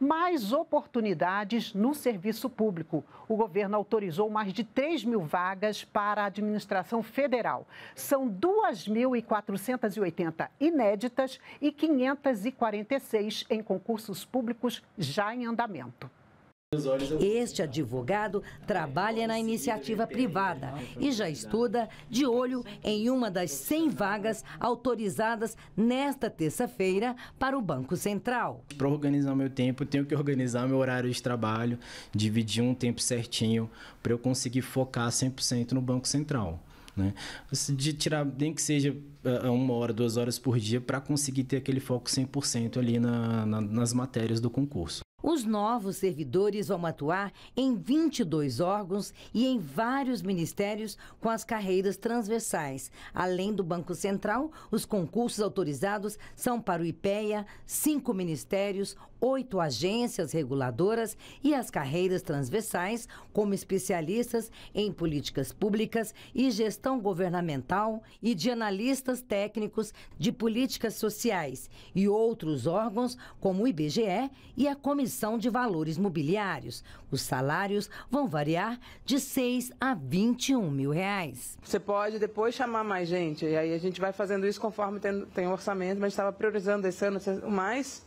mais oportunidades no serviço público. O governo autorizou mais de 3 mil vagas para a administração federal. São 2.480 inéditas e 546 em concursos públicos já em andamento. Este advogado trabalha na iniciativa privada e já estuda de olho em uma das 100 vagas autorizadas nesta terça-feira para o Banco Central. Para organizar meu tempo, tenho que organizar meu horário de trabalho, dividir um tempo certinho para eu conseguir focar 100% no Banco Central. Né? Assim, de tirar, nem que seja é, é uma hora, duas horas por dia, para conseguir ter aquele foco 100% ali na, na, nas matérias do concurso. Os novos servidores vão atuar em 22 órgãos e em vários ministérios com as carreiras transversais. Além do Banco Central, os concursos autorizados são para o IPEA, cinco ministérios, oito agências reguladoras e as carreiras transversais, como especialistas em políticas públicas e gestão governamental e de analistas técnicos de políticas sociais, e outros órgãos, como o IBGE e a Comissão distribuição de valores mobiliários. Os salários vão variar de 6 a 21 mil reais. Você pode depois chamar mais gente, e aí a gente vai fazendo isso conforme tem, tem orçamento, mas estava priorizando esse ano o mais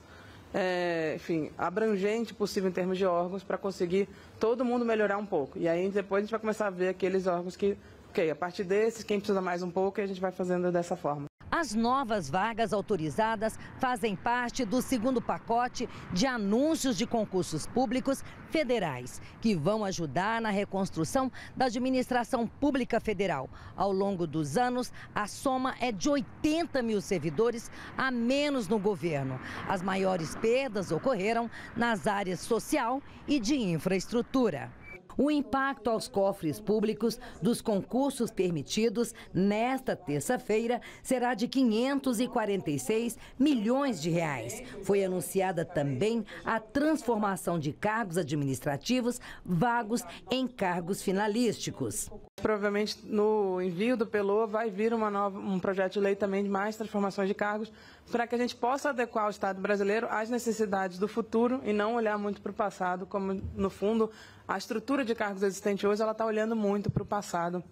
é, enfim, abrangente possível em termos de órgãos para conseguir todo mundo melhorar um pouco. E aí depois a gente vai começar a ver aqueles órgãos que, ok, a partir desses, quem precisa mais um pouco, a gente vai fazendo dessa forma. As novas vagas autorizadas fazem parte do segundo pacote de anúncios de concursos públicos federais, que vão ajudar na reconstrução da administração pública federal. Ao longo dos anos, a soma é de 80 mil servidores a menos no governo. As maiores perdas ocorreram nas áreas social e de infraestrutura o impacto aos cofres públicos dos concursos permitidos nesta terça-feira será de 546 milhões de reais. Foi anunciada também a transformação de cargos administrativos vagos em cargos finalísticos provavelmente no envio do PELO vai vir nova, um projeto de lei também de mais transformações de cargos, para que a gente possa adequar o Estado brasileiro às necessidades do futuro e não olhar muito para o passado, como, no fundo, a estrutura de cargos existente hoje, ela está olhando muito para o passado